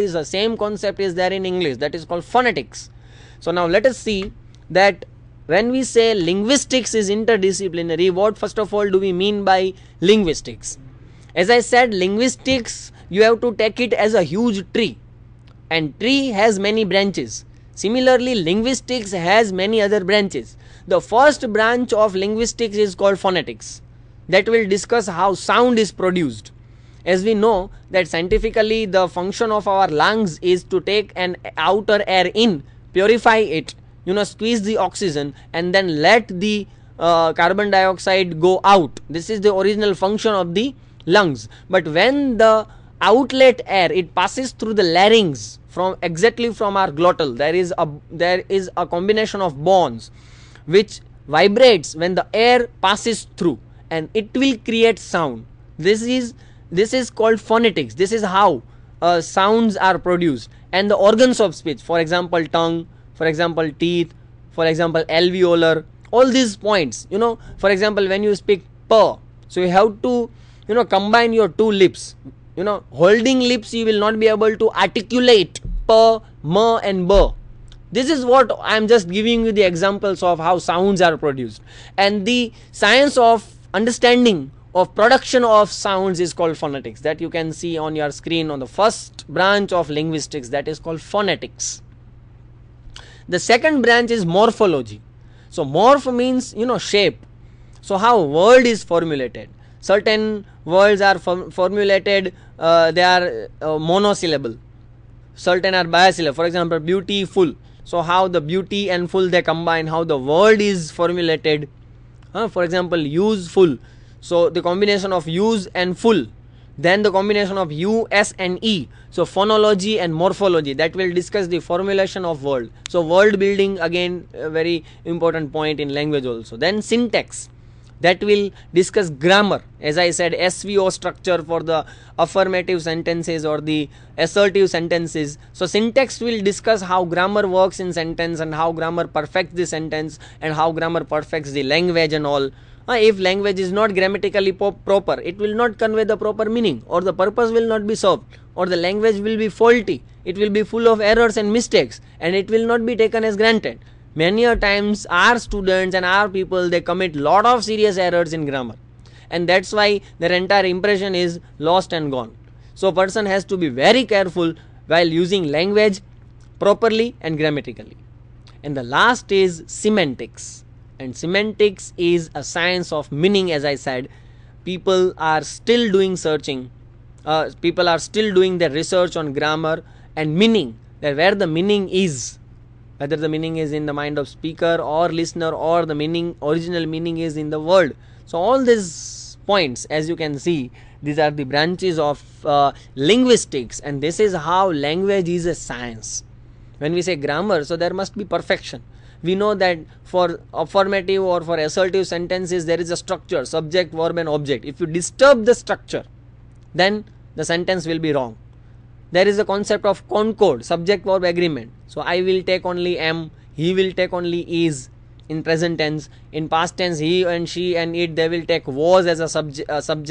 is the same concept is there in English that is called phonetics. So now let us see that when we say linguistics is interdisciplinary, what first of all do we mean by linguistics? As I said, linguistics you have to take it as a huge tree, and tree has many branches. Similarly, linguistics has many other branches. The first branch of linguistics is called phonetics, that will discuss how sound is produced as we know that scientifically the function of our lungs is to take an outer air in purify it you know squeeze the oxygen and then let the uh, carbon dioxide go out this is the original function of the lungs but when the outlet air it passes through the larynx from exactly from our glottal there is a there is a combination of bones which vibrates when the air passes through and it will create sound this is this is called phonetics this is how uh, sounds are produced and the organs of speech for example tongue for example teeth for example alveolar all these points you know for example when you speak p so you have to you know combine your two lips you know holding lips you will not be able to articulate p m and b this is what i am just giving you the examples of how sounds are produced and the science of understanding of production of sounds is called phonetics that you can see on your screen on the first branch of linguistics that is called phonetics the second branch is morphology so morph means you know shape so how word is formulated certain words are form formulated uh, they are uh, monosyllable certain are bisyllable for example beautiful so how the beauty and full they combine how the word is formulated uh, for example useful so the combination of use and full. Then the combination of U, S and E. So phonology and morphology that will discuss the formulation of word. So word building again a very important point in language also. Then syntax that will discuss grammar as I said SVO structure for the affirmative sentences or the assertive sentences. So syntax will discuss how grammar works in sentence and how grammar perfects the sentence and how grammar perfects the language and all. Ah, if language is not grammatically proper, it will not convey the proper meaning or the purpose will not be solved or the language will be faulty. It will be full of errors and mistakes and it will not be taken as granted. Many a times our students and our people they commit lot of serious errors in grammar and that's why their entire impression is lost and gone. So person has to be very careful while using language properly and grammatically. And the last is semantics and semantics is a science of meaning, as I said. People are still doing searching, uh, people are still doing their research on grammar and meaning, where the meaning is whether the meaning is in the mind of speaker or listener or the meaning original meaning is in the world. so all these points as you can see these are the branches of uh, linguistics and this is how language is a science when we say grammar so there must be perfection we know that for affirmative or for assertive sentences there is a structure subject verb and object if you disturb the structure then the sentence will be wrong there is a concept of concord subject verb agreement so i will take only am he will take only is in present tense in past tense he and she and it they will take was as a subject,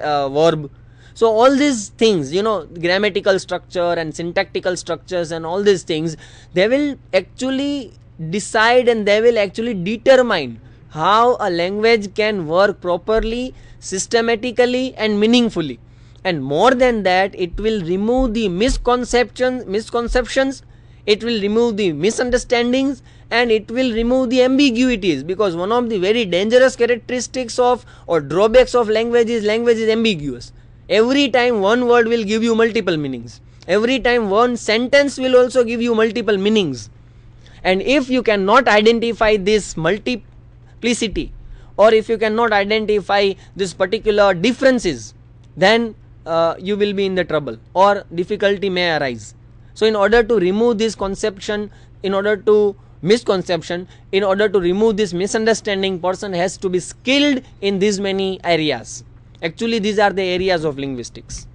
uh, verb so all these things you know grammatical structure and syntactical structures and all these things they will actually decide and they will actually determine how a language can work properly, systematically, and meaningfully. And more than that, it will remove the misconceptions, misconceptions, it will remove the misunderstandings, and it will remove the ambiguities because one of the very dangerous characteristics of or drawbacks of language is language is ambiguous. Every time one word will give you multiple meanings. Every time one sentence will also give you multiple meanings and if you cannot identify this multiplicity or if you cannot identify this particular differences then uh, you will be in the trouble or difficulty may arise so in order to remove this conception in order to misconception in order to remove this misunderstanding person has to be skilled in these many areas actually these are the areas of linguistics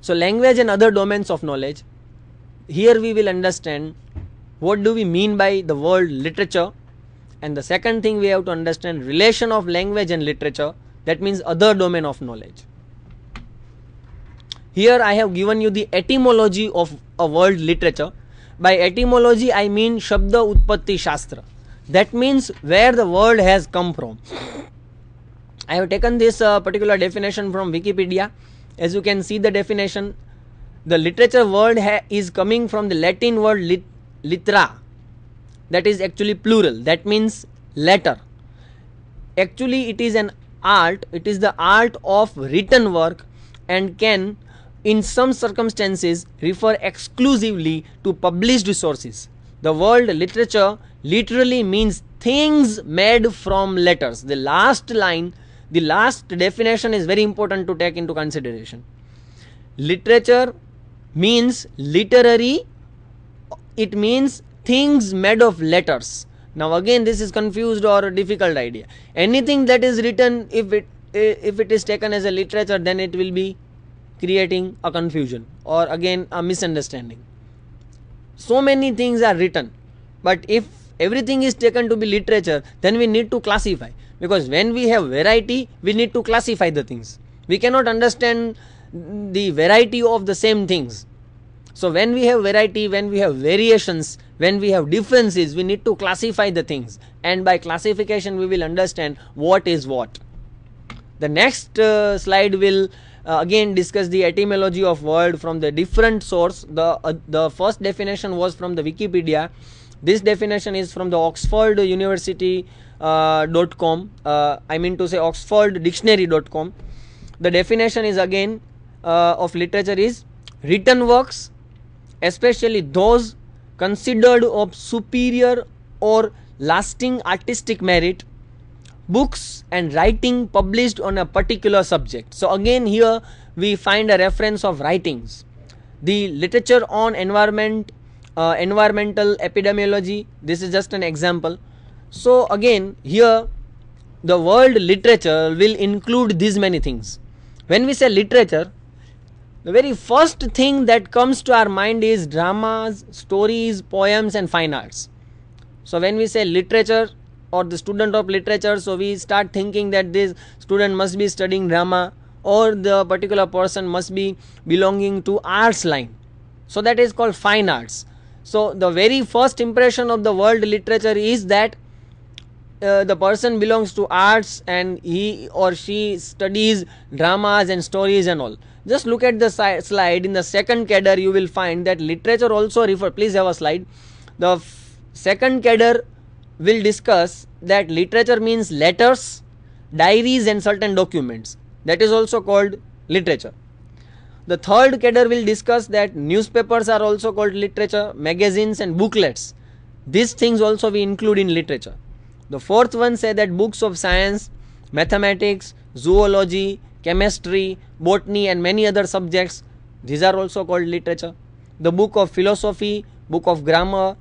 so language and other domains of knowledge here we will understand what do we mean by the word literature and the second thing we have to understand relation of language and literature that means other domain of knowledge here i have given you the etymology of a word literature by etymology i mean shabda utpatti shastra that means where the word has come from i have taken this uh, particular definition from wikipedia as you can see the definition the literature word ha- is coming from the latin word lit- litra that is actually plural that means letter actually it is an art it is the art of written work and can in some circumstances refer exclusively to published sources the word literature literally means things made from letters the last line the last definition is very important to take into consideration literature means literary it means things made of letters now again this is confused or a difficult idea anything that is written if it eh, if it is taken as a literature then it will be creating a confusion or again a misunderstanding so many things are written but if everything is taken to be literature then we need to classify because when we have variety we need to classify the things we cannot understand the variety of the same things so when we have variety, when we have variations, when we have differences, we need to classify the things. And by classification, we will understand what is what. The next uh, slide will uh, again discuss the etymology of word from the different source. The, uh, the first definition was from the Wikipedia. This definition is from the Oxford University uh, dot com. Uh, I mean to say Oxford Dictionary dot com. The definition is again uh, of literature is written works especially those considered of superior or lasting artistic merit books and writing published on a particular subject so again here we find a reference of writings the literature on environment uh, environmental epidemiology this is just an example so again here the world literature will include these many things when we say literature the very first thing that comes to our mind is dramas, stories, poems, and fine arts. So, when we say literature or the student of literature, so we start thinking that this student must be studying drama or the particular person must be belonging to arts line. So, that is called fine arts. So, the very first impression of the world literature is that uh, the person belongs to arts and he or she studies dramas and stories and all just look at the si- slide in the second cadre you will find that literature also refer please have a slide the f- second cadre will discuss that literature means letters diaries and certain documents that is also called literature the third cadre will discuss that newspapers are also called literature magazines and booklets these things also we include in literature the fourth one say that books of science mathematics zoology chemistry, botany, and many other subjects. These are also called literature. The book of philosophy, book of grammar,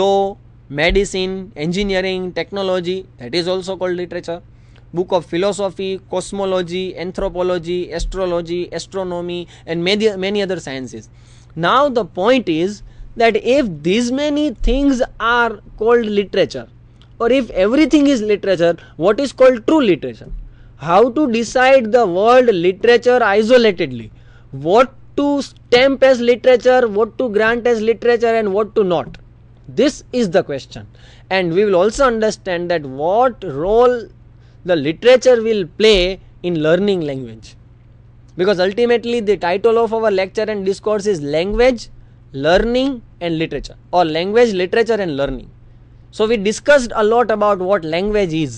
law, medicine, engineering, technology, that is also called literature. Book of philosophy, cosmology, anthropology, astrology, astronomy, and many, many other sciences. Now, the point is that if these many things are called literature, or if everything is literature, what is called true literature? how to decide the world literature isolatedly what to stamp as literature what to grant as literature and what to not this is the question and we will also understand that what role the literature will play in learning language because ultimately the title of our lecture and discourse is language learning and literature or language literature and learning so we discussed a lot about what language is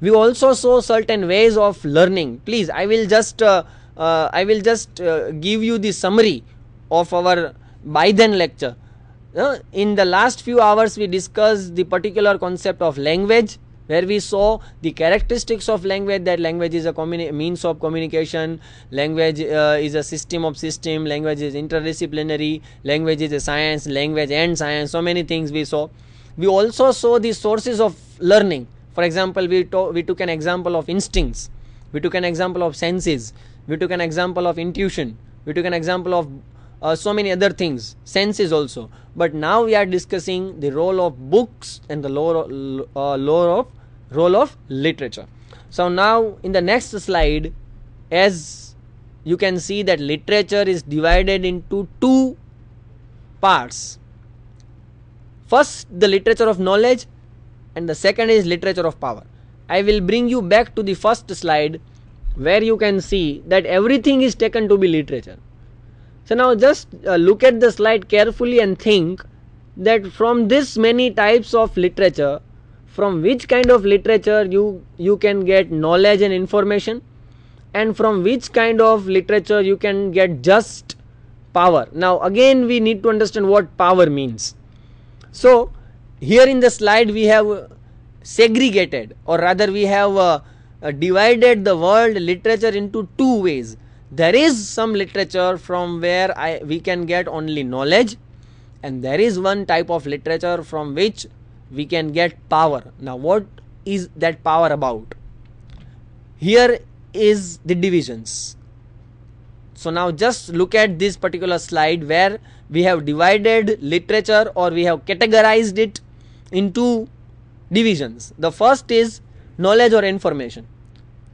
we also saw certain ways of learning please i will just uh, uh, i will just uh, give you the summary of our by then lecture uh, in the last few hours we discussed the particular concept of language where we saw the characteristics of language that language is a communi- means of communication language uh, is a system of system language is interdisciplinary language is a science language and science so many things we saw we also saw the sources of learning for example we, to- we took an example of instincts we took an example of senses we took an example of intuition we took an example of uh, so many other things senses also but now we are discussing the role of books and the lore, uh, of role of literature so now in the next slide as you can see that literature is divided into two parts first the literature of knowledge and the second is literature of power. I will bring you back to the first slide where you can see that everything is taken to be literature. So now just uh, look at the slide carefully and think that from this many types of literature from which kind of literature you you can get knowledge and information and from which kind of literature you can get just power now again we need to understand what power means so here in the slide we have segregated or rather we have uh, uh, divided the world literature into two ways there is some literature from where I, we can get only knowledge and there is one type of literature from which we can get power now what is that power about here is the divisions so now just look at this particular slide where we have divided literature or we have categorized it into divisions. The first is knowledge or information.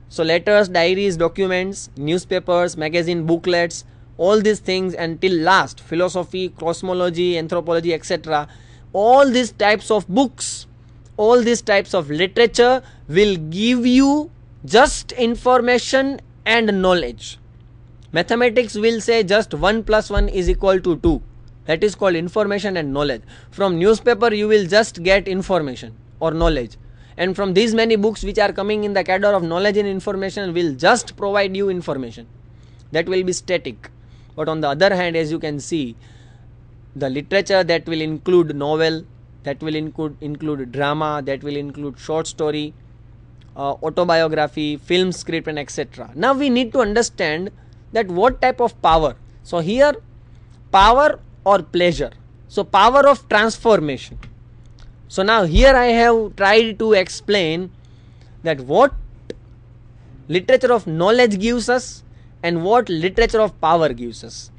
So, letters, diaries, documents, newspapers, magazine, booklets, all these things, until last, philosophy, cosmology, anthropology, etc. All these types of books, all these types of literature will give you just information and knowledge. Mathematics will say just 1 plus 1 is equal to 2 that is called information and knowledge from newspaper you will just get information or knowledge and from these many books which are coming in the cadre of knowledge and information will just provide you information that will be static but on the other hand as you can see the literature that will include novel that will include include drama that will include short story uh, autobiography film script and etc now we need to understand that what type of power so here power or pleasure so power of transformation so now here i have tried to explain that what literature of knowledge gives us and what literature of power gives us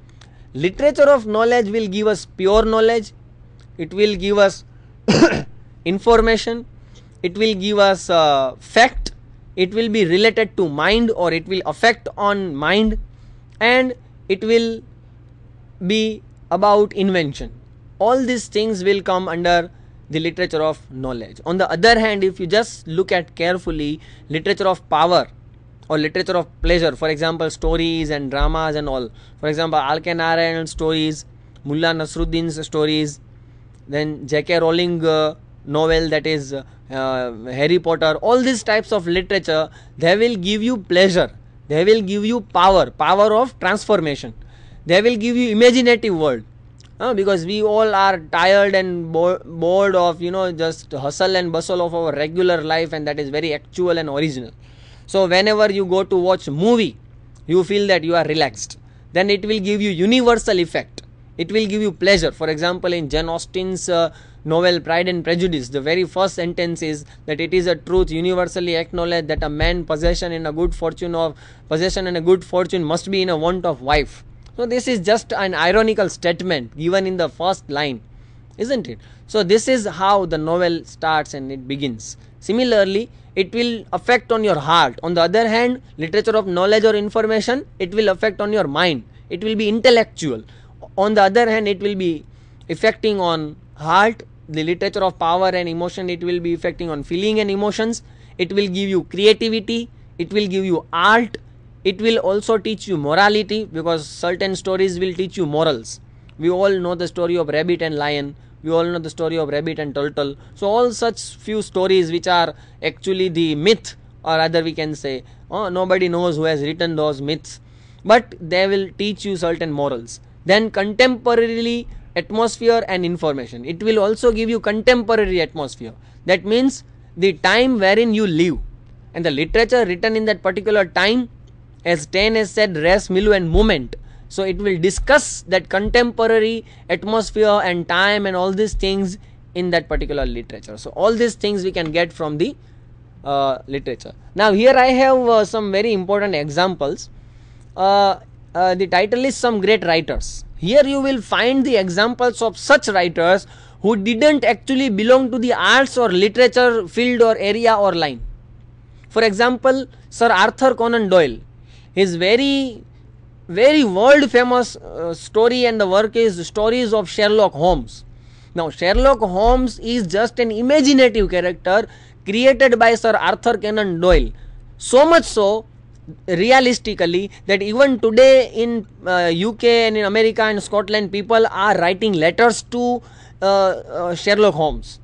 literature of knowledge will give us pure knowledge it will give us information it will give us uh, fact it will be related to mind or it will affect on mind and it will be about invention all these things will come under the literature of knowledge on the other hand if you just look at carefully literature of power or literature of pleasure for example stories and dramas and all for example alkanarayan stories Mulla nasruddin's stories then jk rowling uh, novel that is uh, harry potter all these types of literature they will give you pleasure they will give you power power of transformation they will give you imaginative world uh, because we all are tired and bo- bored of you know just hustle and bustle of our regular life and that is very actual and original so whenever you go to watch movie you feel that you are relaxed then it will give you universal effect it will give you pleasure for example in jane austen's uh, novel pride and prejudice the very first sentence is that it is a truth universally acknowledged that a man possession in a good fortune of possession and a good fortune must be in a want of wife so, this is just an ironical statement given in the first line, isn't it? So, this is how the novel starts and it begins. Similarly, it will affect on your heart. On the other hand, literature of knowledge or information, it will affect on your mind. It will be intellectual. On the other hand, it will be affecting on heart. The literature of power and emotion, it will be affecting on feeling and emotions. It will give you creativity. It will give you art it will also teach you morality because certain stories will teach you morals we all know the story of rabbit and lion we all know the story of rabbit and turtle so all such few stories which are actually the myth or rather we can say oh, nobody knows who has written those myths but they will teach you certain morals then contemporarily atmosphere and information it will also give you contemporary atmosphere that means the time wherein you live and the literature written in that particular time as 10 has said, race, milieu, and moment. So it will discuss that contemporary atmosphere and time and all these things in that particular literature. So all these things we can get from the uh, literature. Now here I have uh, some very important examples. Uh, uh the title is some great writers. Here you will find the examples of such writers who didn't actually belong to the arts or literature field or area or line. For example, Sir Arthur Conan Doyle. His very very world famous uh, story and the work is stories of Sherlock Holmes. Now Sherlock Holmes is just an imaginative character created by Sir Arthur Conan Doyle. So much so realistically that even today in uh, UK and in America and Scotland people are writing letters to uh, uh Sherlock Holmes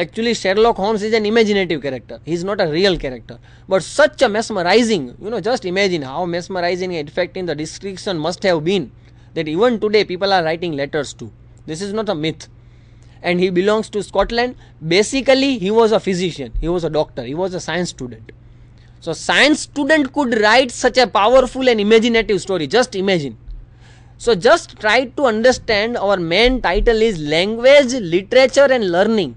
Actually, Sherlock Holmes is an imaginative character. He is not a real character. But such a mesmerizing, you know, just imagine how mesmerizing, in in the description must have been that even today people are writing letters to. This is not a myth. And he belongs to Scotland. Basically, he was a physician, he was a doctor, he was a science student. So, science student could write such a powerful and imaginative story. Just imagine. So, just try to understand our main title is Language, Literature, and Learning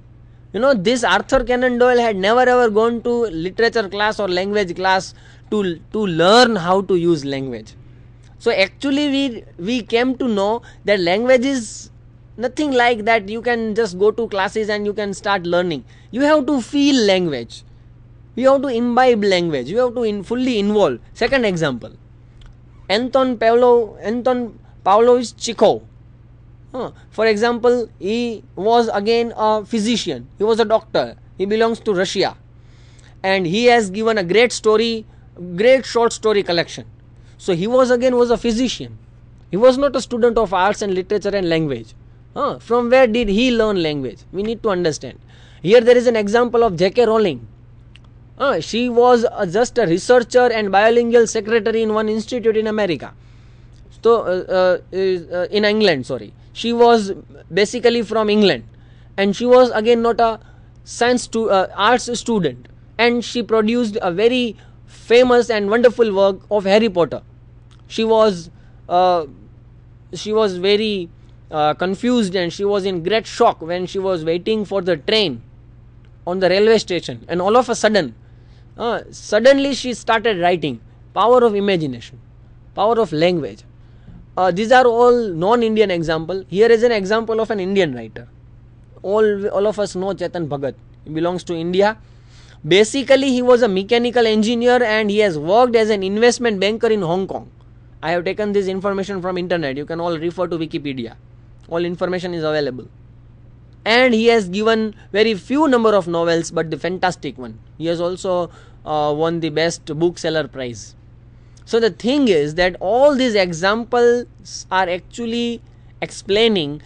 you know, this Arthur Conan Doyle had never ever gone to literature class or language class to, to learn how to use language. So actually we we came to know that language is nothing like that you can just go to classes and you can start learning. You have to feel language. You have to imbibe language. You have to in fully involve. Second example. Anton Pavlov Anton Pavlovich Chekhov for example, he was again a physician, he was a doctor, he belongs to Russia, and he has given a great story, great short story collection. So he was again was a physician. He was not a student of arts and literature and language. Huh. From where did he learn language? We need to understand. Here there is an example of J.K. Rowling. Uh, she was uh, just a researcher and bilingual secretary in one institute in America. So, uh, uh, uh in England, sorry she was basically from england and she was again not a science to uh, arts student and she produced a very famous and wonderful work of harry potter she was uh, she was very uh, confused and she was in great shock when she was waiting for the train on the railway station and all of a sudden uh, suddenly she started writing power of imagination power of language uh, these are all non-indian example here is an example of an indian writer all all of us know chetan bhagat he belongs to india basically he was a mechanical engineer and he has worked as an investment banker in hong kong i have taken this information from internet you can all refer to wikipedia all information is available and he has given very few number of novels but the fantastic one he has also uh, won the best bookseller prize so the thing is that all these examples are actually explaining